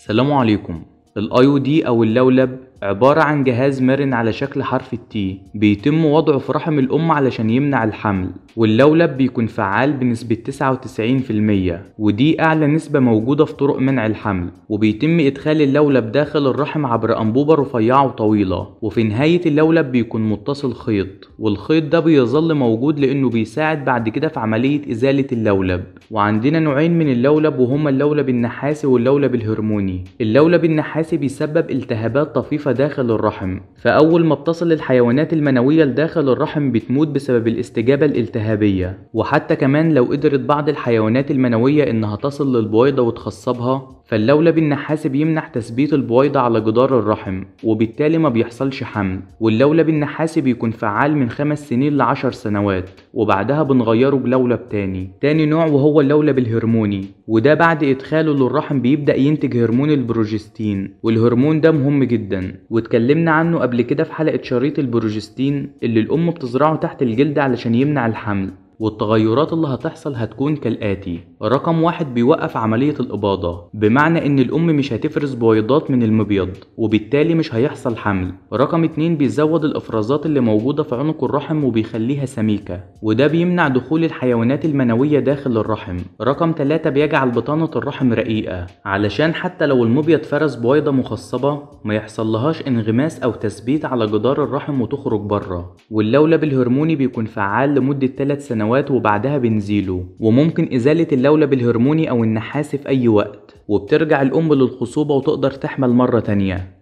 السلام عليكم الايو دي او اللولب عبارة عن جهاز مرن على شكل حرف التي بيتم وضعه في رحم الأم علشان يمنع الحمل واللولب بيكون فعال بنسبة 99% ودي أعلى نسبة موجودة في طرق منع الحمل وبيتم إدخال اللولب داخل الرحم عبر أنبوبة رفيعة وطويلة وفي نهاية اللولب بيكون متصل خيط والخيط ده بيظل موجود لأنه بيساعد بعد كده في عملية إزالة اللولب وعندنا نوعين من اللولب وهما اللولب النحاسي واللولب الهرموني اللولب النحاسي بيسبب التهابات طفيفة داخل الرحم فأول ما بتصل الحيوانات المنوية لداخل الرحم بتموت بسبب الاستجابة الالتهابية وحتى كمان لو قدرت بعض الحيوانات المنوية إنها تصل للبويضة وتخصبها فاللولب النحاسي بيمنح تثبيت البويضة على جدار الرحم وبالتالي ما بيحصلش حمل واللولب النحاسي بيكون فعال من خمس سنين لعشر سنوات وبعدها بنغيره بلولب تاني تاني نوع وهو اللولب الهرموني وده بعد ادخاله للرحم بيبدأ ينتج هرمون البروجستين والهرمون ده مهم جدا واتكلمنا عنه قبل كده في حلقة شريط البروجستين اللي الأم بتزرعه تحت الجلد علشان يمنع الحمل والتغيرات اللي هتحصل هتكون كالآتي رقم واحد بيوقف عملية الإباضة بمعنى إن الأم مش هتفرز بويضات من المبيض وبالتالي مش هيحصل حمل رقم اتنين بيزود الإفرازات اللي موجودة في عنق الرحم وبيخليها سميكة وده بيمنع دخول الحيوانات المنوية داخل الرحم رقم تلاتة بيجعل بطانة الرحم رقيقة علشان حتى لو المبيض فرز بويضة مخصبة ما لهاش انغماس أو تثبيت على جدار الرحم وتخرج بره واللولب الهرموني بيكون فعال لمدة 3 سنوات سنوات وبعدها بنزيله وممكن إزالة اللولب الهرموني أو النحاس في أي وقت وبترجع الأم للخصوبة وتقدر تحمل مرة تانية